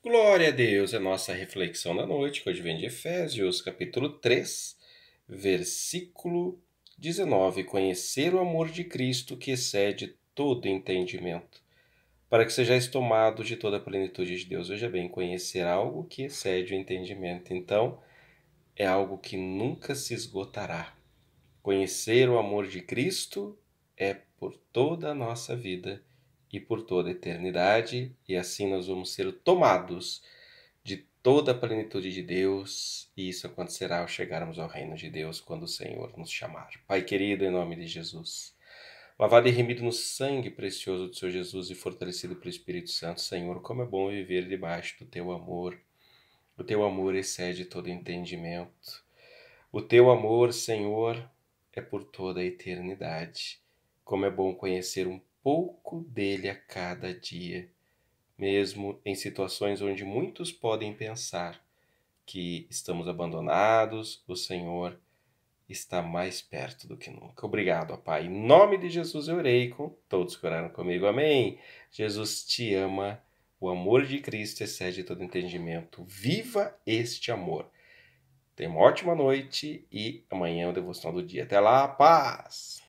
Glória a Deus, é nossa reflexão da noite, que hoje vem de Efésios, capítulo 3, versículo 19. Conhecer o amor de Cristo que excede todo entendimento, para que sejais tomados de toda a plenitude de Deus. Veja bem, conhecer algo que excede o entendimento, então, é algo que nunca se esgotará. Conhecer o amor de Cristo é por toda a nossa vida e por toda a eternidade, e assim nós vamos ser tomados de toda a plenitude de Deus, e isso acontecerá ao chegarmos ao reino de Deus quando o Senhor nos chamar. Pai querido, em nome de Jesus. Lavado e remido no sangue precioso do Senhor Jesus e fortalecido pelo Espírito Santo, Senhor, como é bom viver debaixo do teu amor. O teu amor excede todo entendimento. O teu amor, Senhor, é por toda a eternidade. Como é bom conhecer um pouco dele a cada dia, mesmo em situações onde muitos podem pensar que estamos abandonados, o Senhor está mais perto do que nunca. Obrigado, ó Pai. Em nome de Jesus eu orei com todos que oraram comigo. Amém. Jesus te ama. O amor de Cristo excede todo entendimento. Viva este amor. Tenha uma ótima noite e amanhã é o devocional do dia. Até lá, paz!